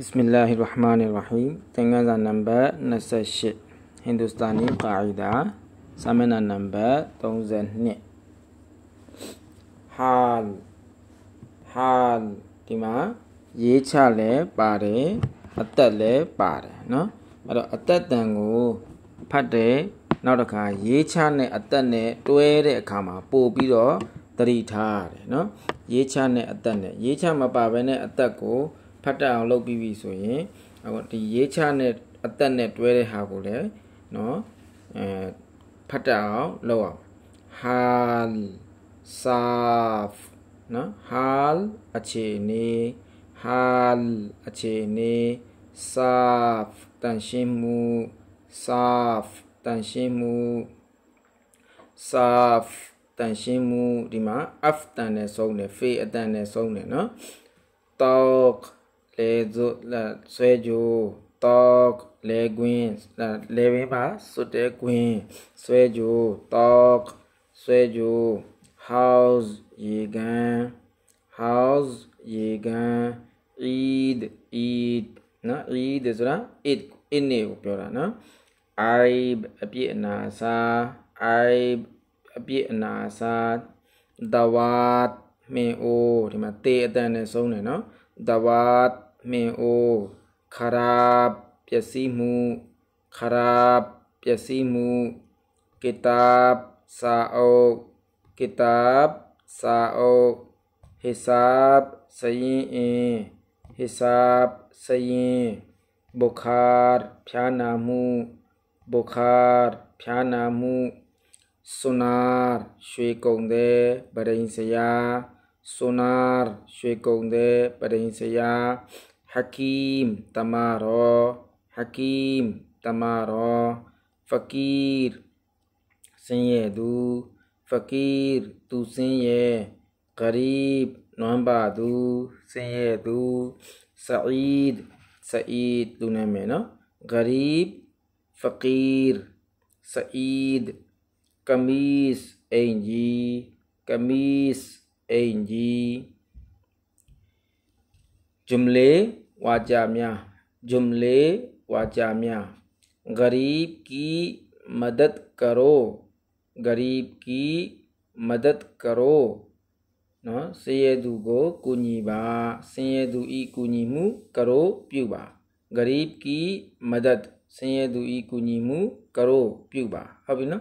बिस्मिल्लाहिर्रहमानिर्रहीम तेंगाजा नंबर 28 हिंदुस्तानी कायदा सामना नंबर 32 हाल हाल ဒီမှာရေးချလဲပါတယ်အသက်လဲပါတယ်เนาะအဲ့တော့အသက်တန်ကိုဖတ်တယ်နောက်တစ်ခါရေးချနဲ့အသက်နဲ့တွဲတဲ့အခါမှာပို့ပြီးတော့တတိထားရတယ်เนาะရေးချနဲ့အသက်နဲ့ရေးချမပါဘဲနဲ့အသက်ကိုဖတ်တတ်အောင်လုပ်ပြီးပြီဆိုရင်အခုဒီရေးချနဲ့အသက်နဲ့တွဲတဲ့ဟာကိုလည်းနော်အဲဖတ်တတ်အောင်လုပ်အောင်ဟာလ်ဆာဖ်နော်ဟာလ်အခြေအနေဟာလ်အခြေအနေဆာဖ်တန်ရှင်းမှုဆာဖ်တန်ရှင်းမှုဆာဖ်တန်ရှင်းမှုဒီမှာ f တန်နဲ့ဆုံးတယ် fe အတန်နဲ့ဆုံးတယ်နော် talk လေဇုဆွဲဂျိုတောက်လေကွင်းလေဝင်းပါစွတ်တဲကွင်းဆွဲဂျိုတောက်ဆွဲဂျို house ရေကန် house ရေကန် eid eid နော် eid ဆိုတာ eid အင်းနေကိုပြောတာနော် aib အပြည့်အနာစာ aib အပြည့်အနာစာ dawat မင်အိုးဒီမှာတေအတန်နဲ့ဆုံးတယ်နော် dawat में ओ खराब यसीमु खराब यसीमु किताब साओ किताब साओ हिसाब सही हिसाब सही बुखार फ्यानामू बुखार फ्यानामू सुनार श्वेकोंदे बरेंसया sonar syekongde parinseya hakim tamaro hakim tamaro fakir senyedu fakir tu senye qarib nombadu senyedu sa'id sa'id dunamena gharib fakir sa'id kamis enji kamis एंजी जुमले व जुमले व गरीब की मदद करो गरीब की मदद करो न सेयदु गो कुनीबा सेयदु ई कुनीमु करो प्यूबा गरीब की मदद सेयदु ई कुनीमु करो प्यूबा अभी ना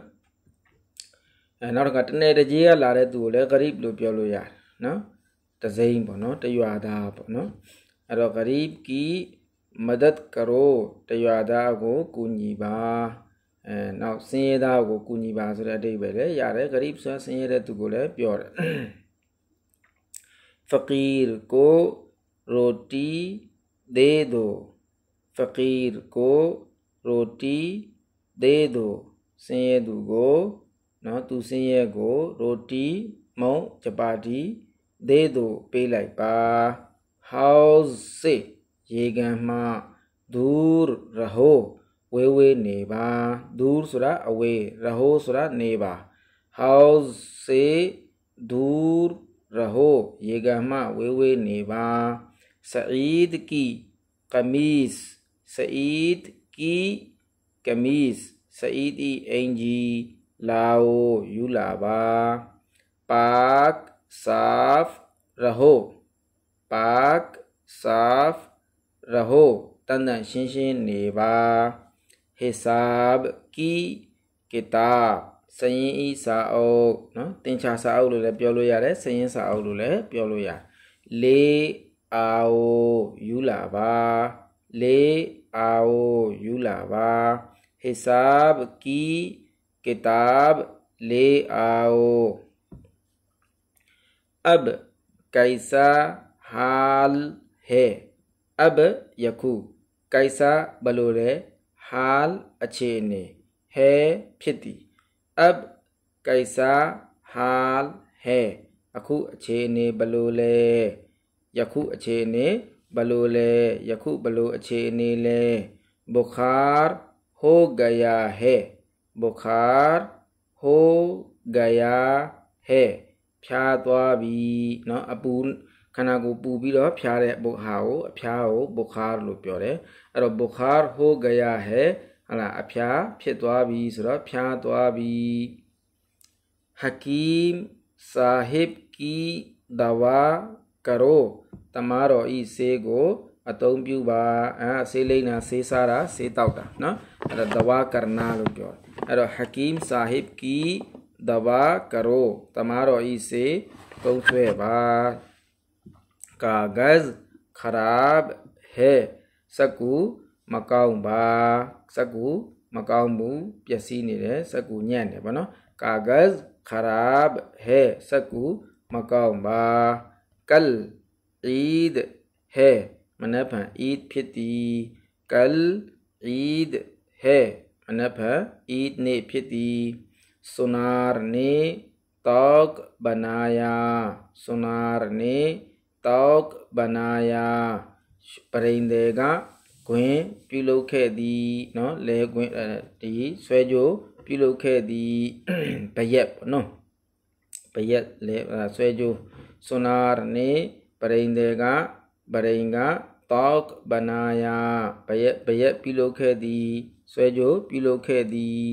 နောက်တစ်ခါတနယ်တကြီးကလာတဲ့သူကိုလည်းဂရီဘလို့ပြောလို့ရတယ်နော်တစိမ့်ပေါ့နော်တရွာသားပေါ့နော်အဲ့တော့ဂရီဘကီမဒတ်ကရိုတရွာသားကိုကူညီပါအဲနောက်စင်ရသားကိုကူညီပါဆိုတဲ့အဓိပ္ပာယ်လည်းရတယ်ဂရီဘဆိုဆင်းရဲတဲ့သူကိုလည်းပြောတယ်ဖကီရကိုရိုတီ दे दो फ़कीर को रोटी दे दो सेदू को ना तु सिंह ये गो रोटी मऊ चपाटी दे दो पे लाई पा हाउस से ये गहमा दूर रहो वे वे नेवा दूर सुरा अवे रहो सुरा नेवा हाउस से दूर रहो ये गहमा वे वे नेवा सईद की कमीज सईद की कमीज सईद ई एंजी लाओ यू लावा पाक साफ रहो पाक साफ रहो तन शिशिन नेवा हिसाब की किताब စရင်ဤစာအုပ်နော်သင်္ချာစာအုပ်လို့လည်းပြောလို့ရတယ်စရင်စာအုပ်လို့လည်းပြောလို့ရလေအာဝယူလာပါလေအာဝယူလာပါ हिसाब की किताब ले आओ अब कैसा हाल है अब यकू कैसा बलोरे हाल अच्छे ने है फिति अब कैसा हाल है अखू अच्छे ने बलोले यखू अच्छे ने बलोले यखु बलो अच्छे ने ले बुखार हो गया है बुखार हो गया है फ्या भी न अपू खाना को पू भी रहा फ्यार फ्या हो बुखार लो प्योर है अरे बुखार हो गया है अला अफ्या भी सर फ्या भी हकीम साहिब की दवा करो तमारो ई से गो अतोम बा से लेना से सारा से ताउटा ना अरे दवा करना लो प्योर अरे हकीम साहिब की दवा करो तमारो इसे कौचे बार कागज़ खराब है सकू मकाऊबा सकू मकाऊबू प्यसी नहीं रहे सकू न्यान है बनो कागज़ खराब है सकू मकाऊबा कल ईद है मन ईद फिती कल ईद है ນະເພ ઇને ફીત દી સુનાર ને તક બનાયા સુનાર ને તક બનાયા પરઈ દેગા ક્વૈન પીલુક કે દી નો લે ક્વૈન દી સ્વએ જો પીલુક કે દી બયે નો બયે લે સ્વએ જો સુનાર ને પરઈ દેગા બરઈંગા તક બનાયા બયે બયે પીલુક કે દી ဆွဲကြိုးပြုလုပ်ခဲ့သည်